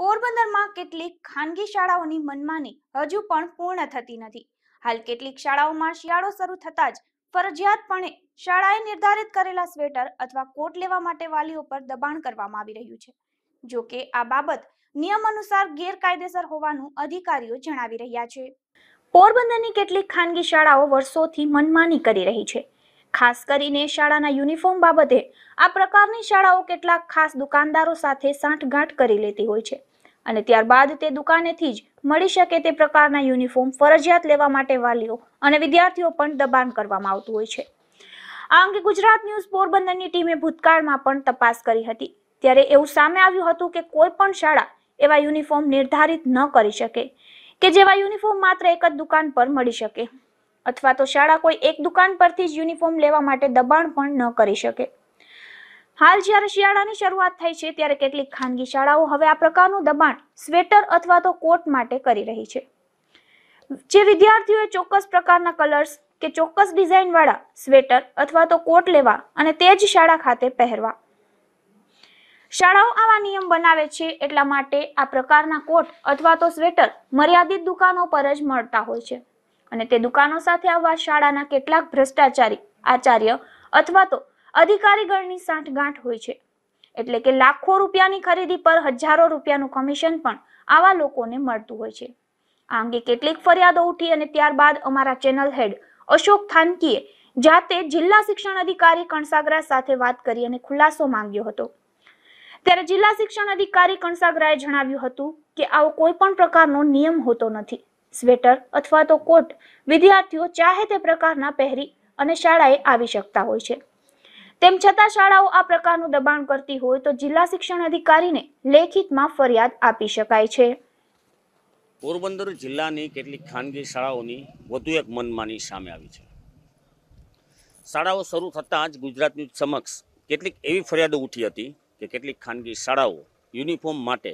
પોરબંદરમાં કેટલીક ખાનગી શાળાઓની મનમાની હજુ પણ પૂર્ણ થતી નથી હાલ કેટલીક શાળાઓમાં શિયાળો શરૂ થતાં જ ફરજિયાતપણે શાળાએ નિર્ધારિત કરેલા સ્વેટર અથવા કોટ લેવા માટે વાલીઓ પર દબાણ કરવામાં આવી રહ્યું છે જો કે આ બાબત નિયમ અનુસાર ગેરકાયદેસર હોવાનું અધિકારીઓ જણાવી રહ્યા છે પોરબંદરની કેટલીક ખાનગી શાળાઓ વર્ષોથી મનમાની કરી રહી છે ખાસ કરીને શાળાના યુનિફોર્મ બાબતે આ પ્રકારની શાળાઓ કેટલાક ખાસ દુકાનદારો સાથે સાંઠગાંઠ કરી લેતી હોય છે અને ત્યારબાદ તે દુકાનેથી જ મળી શકે તે પ્રકારના યુનિફોર્મ ફરજિયાત લેવા માટે વાલીઓ અને વિદ્યાર્થીઓ પણ દબાણ કરવામાં આવતું હોય છે આ અંગે ગુજરાત ન્યૂઝ પોરબંદરની ટીમે ભૂતકાળમાં પણ તપાસ કરી હતી ત્યારે એવું સામે આવ્યું હતું કે કોઈ પણ શાળા એવા યુનિફોર્મ નિર્ધારિત ન કરી શકે કે જેવા યુનિફોર્મ માત્ર એક જ દુકાન પર મળી શકે અથવા તો શાળા કોઈ એક દુકાન પરથી જ યુનિફોર્મ લેવા માટે દબાણ પણ ન કરી શકે હાલ જ્યારે શિયાળાની શરૂઆત થઈ છે ત્યારે કેટલીક ખાનગી શાળાઓ હવે આ પ્રકારનું દબાણ સ્વેટર અથવા તો કોટ માટે કરી રહી છે જે વિદ્યાર્થીઓએ ચોક્કસ પ્રકારના કલર્સ કે ચોક્કસ ડિઝાઇનવાળા સ્વેટર અથવા તો કોટ લેવા અને તે જ શાળા ખાતે પહેરવા શાળાઓ આવા નિયમ બનાવે છે એટલા માટે આ પ્રકારના કોટ અથવા તો સ્વેટર મર્યાદિત દુકાનો પર જ મળતા હોય છે અને તે દુકાનો સાથે આવવા શાળાના કેટલાક ભ્રષ્ટાચારી આચાર્ય અથવા તો અધિકારીગણની સાંઠગાંઠ હોય છે એટલે કે લાખો રૂપિયાની ખરીદી પર હજારો રૂપિયાનું કમિશન પણ આવા લોકોને મળતું હોય છે આ અંગે કેટલીક ફરિયાદો ઉઠી અને ત્યારબાદ અમારા ચેનલ હેડ અશોક થાનકીએ જાતે જિલ્લા શિક્ષણ અધિકારી કણસાગરા સાથે વાત કરી અને ખુલાસો માંગ્યો હતો ત્યારે જિલ્લા શિક્ષણ અધિકારી કણસાગરાએ જણાવ્યું હતું કે આવો કોઈ પણ પ્રકારનો નિયમ હોતો નથી સ્વેટર અથવા તો કોટ વિદ્યાર્થીઓ ચાહે તે પ્રકારના પહેરી અને શાળાએ આવી શકતા હોય છે તેમ છતાં શાળાઓ આ પ્રકારનું દબાણ કરતી હોય તો જિલ્લા શિક્ષણ અધિકારીને લેખિતમાં ફરિયાદ આપી શકાય છે પોરબંદર જિલ્લાની કેટલીક ખાનગી શાળાઓની વધુ એક મનમાની સામે આવી છે શાળાઓ શરૂ થતાં જ ગુજરાતની સમક્ષ કેટલીક એવી ફરિયાદો ઉઠી હતી કે કેટલીક ખાનગી શાળાઓ યુનિફોર્મ માટે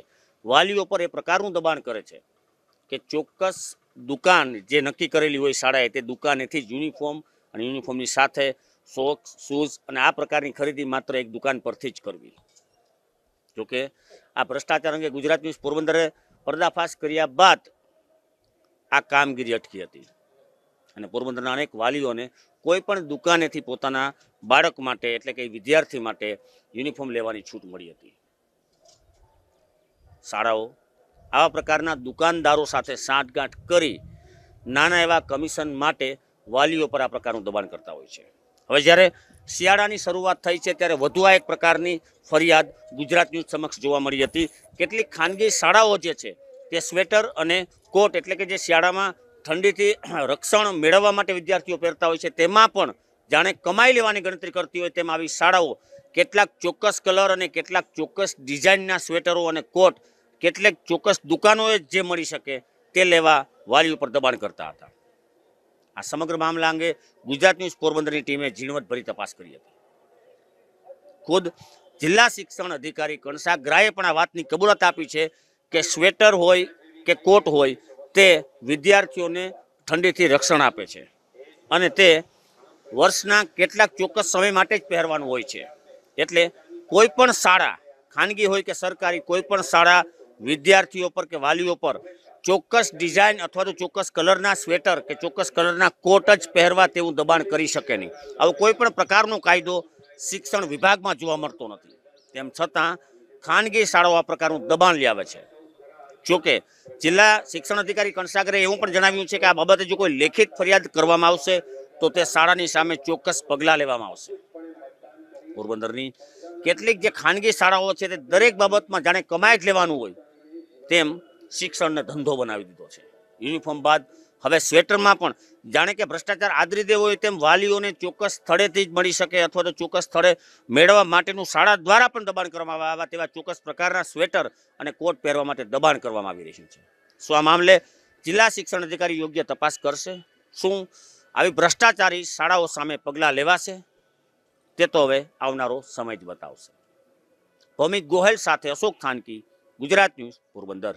વાલીઓ પર એ પ્રકારનું દબાણ કરે છે કે ચોક્કસ દુકાન જે નક્કી કરેલી હોય શાળાએ તે દુકાનેથી જ યુનિફોર્મ અને યુનિફોર્મની સાથે સોક્સ શૂઝ અને આ પ્રકારની ખરીદી માત્ર એક દુકાન પરથી જ કરવી જોકે આ ભ્રષ્ટાચાર અંગે ગુજરાત ન્યૂઝ પોરબંદરે પર્દાફાશ કર્યા બાદ આ કામગીરી અટકી હતી અને પોરબંદરના અનેક વાલીઓને કોઈ પણ દુકાનેથી પોતાના બાળક માટે એટલે કે વિદ્યાર્થી માટે યુનિફોર્મ લેવાની છૂટ મળી હતી શાળાઓ આવા પ્રકારના દુકાનદારો સાથે સાંઠગાંઠ કરી નાના એવા કમિશન માટે વાલીઓ પર આ પ્રકારનું દબાણ કરતા હોય છે હવે જ્યારે શિયાળાની શરૂઆત થઈ છે ત્યારે વધુ આ એક પ્રકારની ફરિયાદ ગુજરાત ન્યૂઝ સમક્ષ જોવા મળી હતી કેટલીક ખાનગી શાળાઓ જે છે તે સ્વેટર અને કોટ એટલે કે જે શિયાળામાં ઠંડીથી રક્ષણ મેળવવા માટે વિદ્યાર્થીઓ પહેરતા હોય છે તેમાં પણ જાણે કમાઈ લેવાની ગણતરી કરતી હોય તેમાં આવી શાળાઓ કેટલાક ચોક્કસ કલર અને કેટલાક ચોક્કસ ડિઝાઇનના સ્વેટરો અને કોટ કેટલીક ચોક્કસ દુકાનોએ જે મળી શકે તે લેવા વાલી ઉપર દબાણ કરતા હતા આ સમગ્ર મામલા અંગે ગુજરાત ન્યૂઝ પોરબંદરની ટીમે ઝીણવટભરી તપાસ કરી હતી ખુદ જિલ્લા શિક્ષણ અધિકારી કણસાગરાએ પણ આ વાતની કબૂલત આપી છે કે સ્વેટર હોય કે કોટ હોય તે વિદ્યાર્થીઓને ઠંડીથી રક્ષણ આપે છે અને તે વર્ષના કેટલાક ચોક્કસ સમય માટે જ પહેરવાનું હોય છે એટલે કોઈ પણ શાળા ખાનગી હોય કે સરકારી કોઈ પણ શાળા વિદ્યાર્થીઓ પર કે વાલીઓ પર ચોક્કસ ડિઝાઇન અથવા તો ચોક્કસ કલરના સ્વેટર કે ચોક્કસ કલરના કોટ જ પહેરવા તેવું દબાણ કરી શકે નહીં આવો કોઈ પણ પ્રકારનો કાયદો શિક્ષણ વિભાગમાં જોવા મળતો નથી તેમ છતાં ખાનગી શાળાઓ આ પ્રકારનું દબાણ લ્યાવે છે જોકે જિલ્લા શિક્ષણ અધિકારી કણસાગરે એવું પણ જણાવ્યું છે કે આ બાબતે જો કોઈ લેખિત ફરિયાદ કરવામાં આવશે તો તે શાળાની સામે ચોક્કસ પગલાં લેવામાં આવશે પોરબંદરની કેટલીક જે ખાનગી શાળાઓ છે તે દરેક બાબતમાં જાણે કમાઈ જ લેવાનું હોય તેમ શિક્ષણને ધંધો બનાવી દીધો છે યુનિફોર્મ બાદ હવે સ્વેટરમાં પણ જાણે કે ભ્રષ્ટાચાર આદરી દેવો હોય તેમ વાલીઓને ચોક્કસ સ્થળેથી જ મળી શકે અથવા તો ચોક્કસ સ્થળે મેળવવા માટેનું શાળા દ્વારા પણ દબાણ કરવામાં આવે તેવા ચોક્કસ પ્રકારના સ્વેટર અને કોટ પહેરવા માટે દબાણ કરવામાં આવી રહ્યું છે શું આ મામલે જિલ્લા શિક્ષણ અધિકારી યોગ્ય તપાસ કરશે શું આવી ભ્રષ્ટાચારી શાળાઓ સામે પગલાં લેવાશે તે તો હવે આવનારો સમય જ બતાવશે ભૌમિક ગોહેલ સાથે અશોક ખાનકી ગુજરાત ન્યૂઝ પોરબંદર